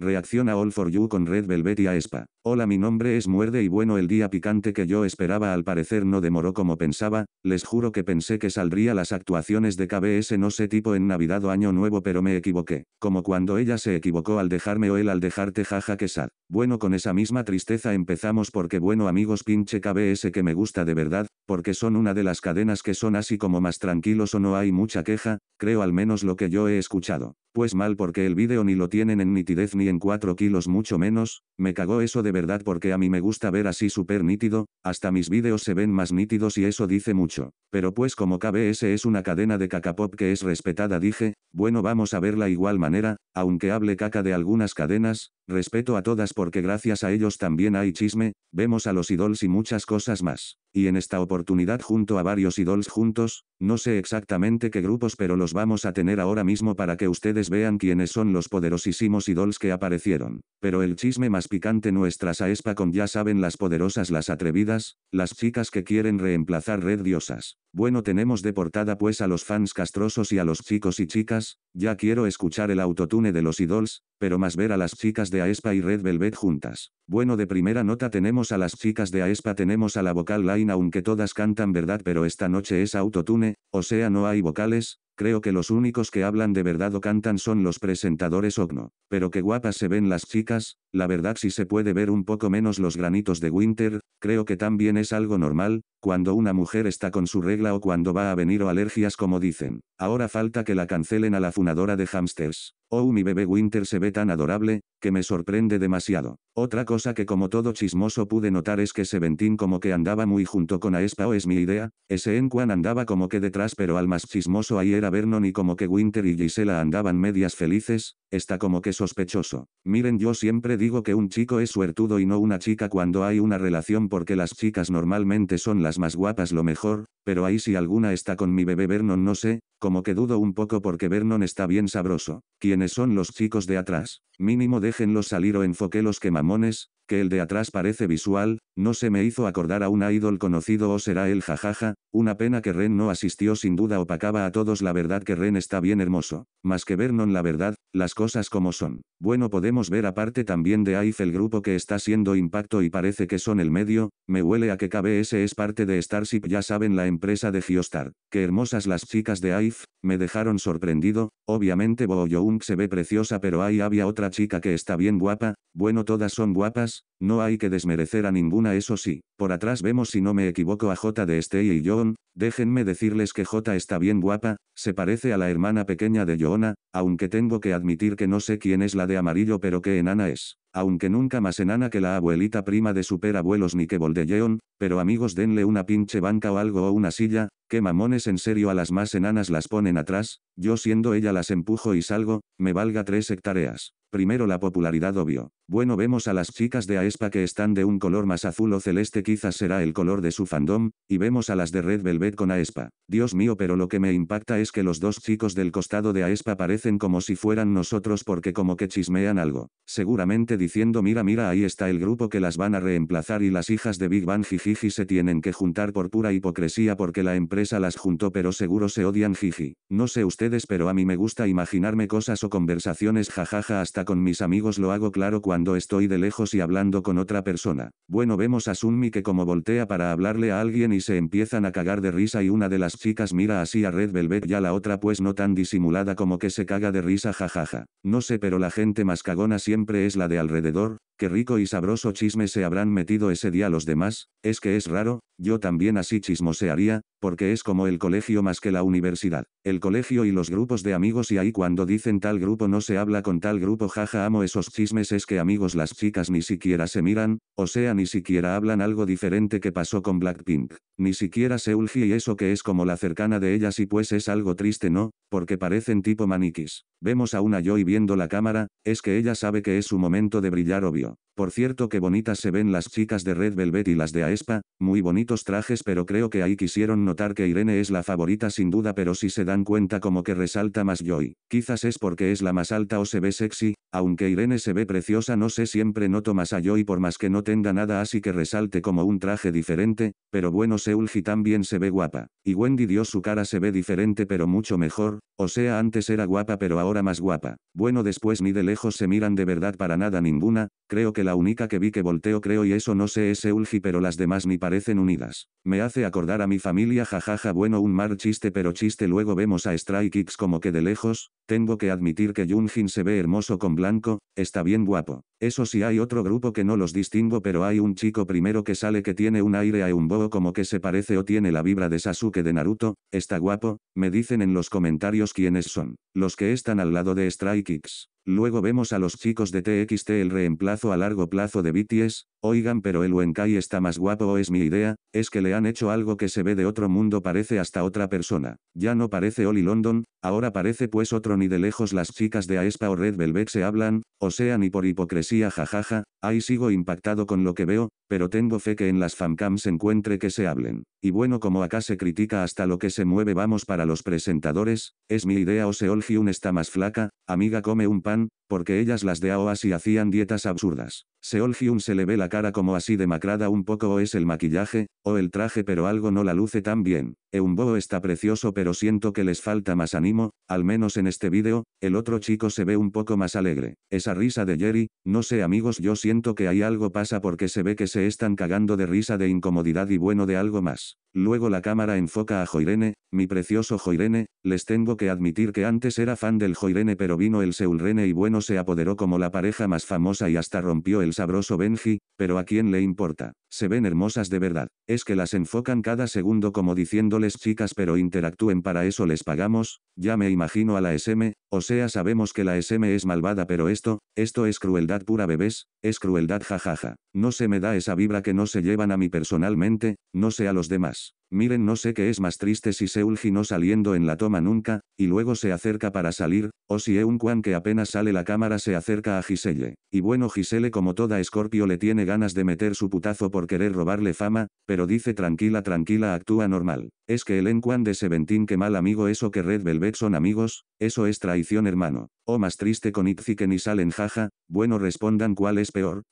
Reacción a All For You con Red Velvet y Aespa. Hola mi nombre es Muerde y bueno el día picante que yo esperaba al parecer no demoró como pensaba, les juro que pensé que saldría las actuaciones de KBS no sé tipo en Navidad o Año Nuevo pero me equivoqué, como cuando ella se equivocó al dejarme o él al dejarte jaja que sad. Bueno con esa misma tristeza empezamos porque bueno amigos pinche KBS que me gusta de verdad, porque son una de las cadenas que son así como más tranquilos o no hay mucha queja, creo al menos lo que yo he escuchado. Pues mal porque el vídeo ni lo tienen en nitidez ni en 4 kilos mucho menos, me cagó eso de verdad porque a mí me gusta ver así súper nítido, hasta mis vídeos se ven más nítidos y eso dice mucho. Pero pues como KBS es una cadena de pop que es respetada dije, bueno vamos a verla igual manera, aunque hable caca de algunas cadenas, respeto a todas porque gracias a ellos también hay chisme, vemos a los idols y muchas cosas más. Y en esta oportunidad junto a varios idols juntos, no sé exactamente qué grupos pero los vamos a tener ahora mismo para que ustedes vean quiénes son los poderosísimos idols que aparecieron. Pero el chisme más picante nuestras Espa con ya saben las poderosas las atrevidas, las chicas que quieren reemplazar red diosas. Bueno tenemos de portada pues a los fans castrosos y a los chicos y chicas, ya quiero escuchar el autotune de los idols, pero más ver a las chicas de aespa y red velvet juntas. Bueno de primera nota tenemos a las chicas de aespa tenemos a la vocal line aunque todas cantan verdad pero esta noche es autotune, o sea no hay vocales, Creo que los únicos que hablan de verdad o cantan son los presentadores OGNO. Pero qué guapas se ven las chicas, la verdad si se puede ver un poco menos los granitos de Winter, creo que también es algo normal, cuando una mujer está con su regla o cuando va a venir o alergias como dicen. Ahora falta que la cancelen a la funadora de hamsters. Oh mi bebé Winter se ve tan adorable, que me sorprende demasiado. Otra cosa que como todo chismoso pude notar es que Seventín como que andaba muy junto con Aespa o es mi idea, ese Juan andaba como que detrás pero al más chismoso ahí era Vernon y como que Winter y Gisela andaban medias felices, Está como que sospechoso. Miren yo siempre digo que un chico es suertudo y no una chica cuando hay una relación porque las chicas normalmente son las más guapas lo mejor, pero ahí si alguna está con mi bebé Vernon no sé, como que dudo un poco porque Vernon está bien sabroso. ¿Quiénes son los chicos de atrás? Mínimo déjenlos salir o los que mamones, que el de atrás parece visual, no se me hizo acordar a un idol conocido o será el jajaja, una pena que Ren no asistió sin duda opacaba a todos la verdad que Ren está bien hermoso, más que Vernon la verdad, las cosas como son. Bueno podemos ver aparte también de AIF el grupo que está siendo impacto y parece que son el medio, me huele a que KBS es parte de Starship ya saben la empresa de Geostar, que hermosas las chicas de AIF, me dejaron sorprendido, obviamente Bo Young se ve preciosa pero ahí había otra chica que está bien guapa, bueno todas son guapas, no hay que desmerecer a ningún eso sí, por atrás vemos si no me equivoco a J de Stay y John, déjenme decirles que J está bien guapa, se parece a la hermana pequeña de Joona, aunque tengo que admitir que no sé quién es la de amarillo pero qué enana es, aunque nunca más enana que la abuelita prima de superabuelos ni que Boldeyeon, pero amigos denle una pinche banca o algo o una silla, que mamones en serio a las más enanas las ponen atrás, yo siendo ella las empujo y salgo, me valga tres hectáreas. Primero la popularidad obvio. Bueno vemos a las chicas de Aespa que están de un color más azul o celeste quizás será el color de su fandom, y vemos a las de Red Velvet con Aespa. Dios mío pero lo que me impacta es que los dos chicos del costado de Aespa parecen como si fueran nosotros porque como que chismean algo, seguramente diciendo mira mira ahí está el grupo que las van a reemplazar y las hijas de Big Bang jiji se tienen que juntar por pura hipocresía porque la empresa las juntó pero seguro se odian jiji. No sé ustedes pero a mí me gusta imaginarme cosas o conversaciones jajaja hasta con mis amigos lo hago claro cuando cuando estoy de lejos y hablando con otra persona. Bueno, vemos a Sunmi que como voltea para hablarle a alguien y se empiezan a cagar de risa y una de las chicas mira así a Red Velvet y la otra pues no tan disimulada como que se caga de risa jajaja. No sé pero la gente más cagona siempre es la de alrededor, Qué rico y sabroso chisme se habrán metido ese día los demás, es que es raro, yo también así chismosearía, porque es como el colegio más que la universidad. El colegio y los grupos de amigos y ahí cuando dicen tal grupo no se habla con tal grupo jaja amo esos chismes es que amigos las chicas ni siquiera se miran, o sea ni siquiera hablan algo diferente que pasó con Blackpink. Ni siquiera Seulgi y eso que es como la cercana de ellas y pues es algo triste no, porque parecen tipo maniquis. Vemos a una Joy viendo la cámara, es que ella sabe que es su momento de brillar obvio. Por cierto que bonitas se ven las chicas de Red Velvet y las de Aespa, muy bonitos trajes pero creo que ahí quisieron notar que Irene es la favorita sin duda pero si se dan cuenta como que resalta más Joy, quizás es porque es la más alta o se ve sexy, aunque Irene se ve preciosa no sé siempre noto más a Joy por más que no tenga nada así que resalte como un traje diferente, pero bueno Seulgi también se ve guapa, y Wendy Dios su cara se ve diferente pero mucho mejor, o sea antes era guapa pero ahora más guapa, bueno después ni de lejos se miran de verdad para nada ninguna, creo que la única que vi que volteo creo y eso no sé es Eulgi pero las demás ni parecen unidas. Me hace acordar a mi familia jajaja bueno un mar chiste pero chiste luego vemos a Strike Kicks como que de lejos, tengo que admitir que Junjin se ve hermoso con blanco, está bien guapo. Eso sí hay otro grupo que no los distingo pero hay un chico primero que sale que tiene un aire a un bobo como que se parece o tiene la vibra de Sasuke de Naruto, está guapo, me dicen en los comentarios quiénes son, los que están al lado de Strike Luego vemos a los chicos de TXT el reemplazo a largo plazo de BTS, Oigan pero el Wenkai está más guapo o es mi idea, es que le han hecho algo que se ve de otro mundo parece hasta otra persona. Ya no parece Oli London, ahora parece pues otro ni de lejos las chicas de Aespa o Red Velvet se hablan, o sea ni por hipocresía jajaja, ahí sigo impactado con lo que veo, pero tengo fe que en las fancams encuentre que se hablen. Y bueno como acá se critica hasta lo que se mueve vamos para los presentadores, es mi idea o Seol Hyun está más flaca, amiga come un pan, porque ellas las de si hacían dietas absurdas. Seolgium se le ve la cara como así demacrada un poco o es el maquillaje, o el traje pero algo no la luce tan bien. Eunbo está precioso pero siento que les falta más ánimo, al menos en este vídeo, el otro chico se ve un poco más alegre. Esa risa de Jerry, no sé amigos yo siento que hay algo pasa porque se ve que se están cagando de risa de incomodidad y bueno de algo más. Luego la cámara enfoca a Joirene, mi precioso Joirene, les tengo que admitir que antes era fan del Joirene pero vino el Seulrene y bueno se apoderó como la pareja más famosa y hasta rompió el sabroso Benji, pero a quién le importa, se ven hermosas de verdad, es que las enfocan cada segundo como diciéndoles chicas pero interactúen para eso les pagamos, ya me imagino a la SM, o sea sabemos que la SM es malvada pero esto, esto es crueldad pura bebés, es crueldad jajaja, no se me da esa vibra que no se llevan a mí personalmente, no sé a los demás. Miren no sé qué es más triste si Seulgi no saliendo en la toma nunca, y luego se acerca para salir, o si Eun Kwan que apenas sale la cámara se acerca a Giselle. Y bueno Giselle como toda Scorpio le tiene ganas de meter su putazo por querer robarle fama, pero dice tranquila tranquila actúa normal. Es que el en de Seventeen que mal amigo eso que Red Velvet son amigos, eso es traición hermano. O oh, más triste con Itzy que ni salen jaja, bueno respondan cuál es peor,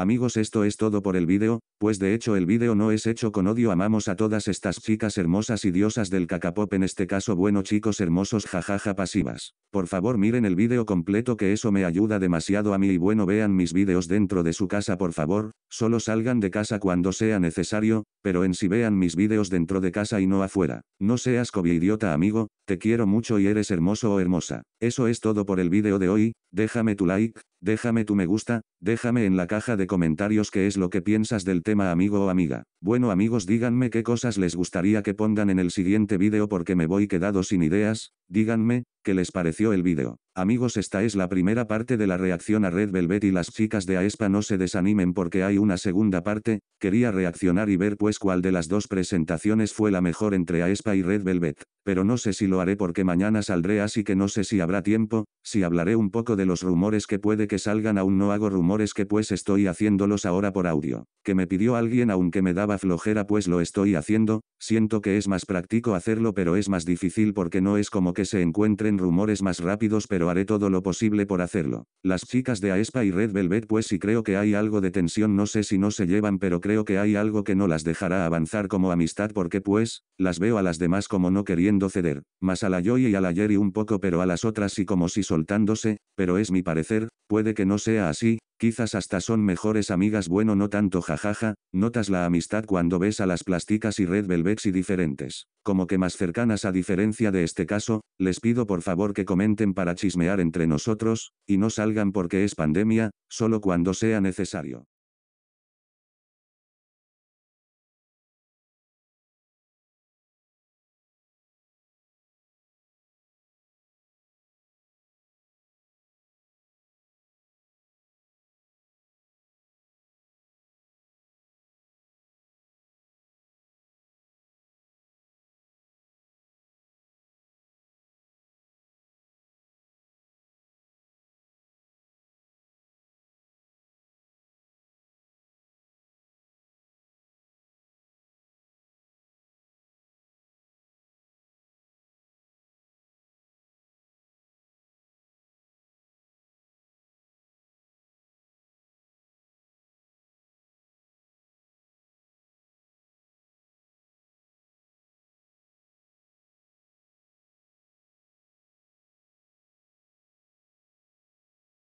Amigos esto es todo por el vídeo, pues de hecho el vídeo no es hecho con odio amamos a todas estas chicas hermosas y diosas del cacapop en este caso bueno chicos hermosos jajaja pasivas. Por favor miren el vídeo completo que eso me ayuda demasiado a mí y bueno vean mis vídeos dentro de su casa por favor, solo salgan de casa cuando sea necesario, pero en si sí vean mis vídeos dentro de casa y no afuera. No seas idiota amigo, te quiero mucho y eres hermoso o hermosa. Eso es todo por el vídeo de hoy, déjame tu like, Déjame tu me gusta, déjame en la caja de comentarios qué es lo que piensas del tema amigo o amiga. Bueno amigos díganme qué cosas les gustaría que pongan en el siguiente vídeo porque me voy quedado sin ideas, Díganme, ¿qué les pareció el vídeo? Amigos esta es la primera parte de la reacción a Red Velvet y las chicas de Aespa no se desanimen porque hay una segunda parte, quería reaccionar y ver pues cuál de las dos presentaciones fue la mejor entre Aespa y Red Velvet, pero no sé si lo haré porque mañana saldré así que no sé si habrá tiempo, si hablaré un poco de los rumores que puede que salgan aún no hago rumores que pues estoy haciéndolos ahora por audio, que me pidió alguien aunque me daba flojera pues lo estoy haciendo, siento que es más práctico hacerlo pero es más difícil porque no es como que se encuentren rumores más rápidos pero haré todo lo posible por hacerlo. Las chicas de Aespa y Red Velvet pues si creo que hay algo de tensión no sé si no se llevan pero creo que hay algo que no las dejará avanzar como amistad porque pues, las veo a las demás como no queriendo ceder, más a la Joy y a la Jerry un poco pero a las otras y como si soltándose, pero es mi parecer, puede que no sea así, Quizás hasta son mejores amigas bueno no tanto jajaja, notas la amistad cuando ves a las plásticas y Red Velvet y diferentes. Como que más cercanas a diferencia de este caso, les pido por favor que comenten para chismear entre nosotros, y no salgan porque es pandemia, solo cuando sea necesario.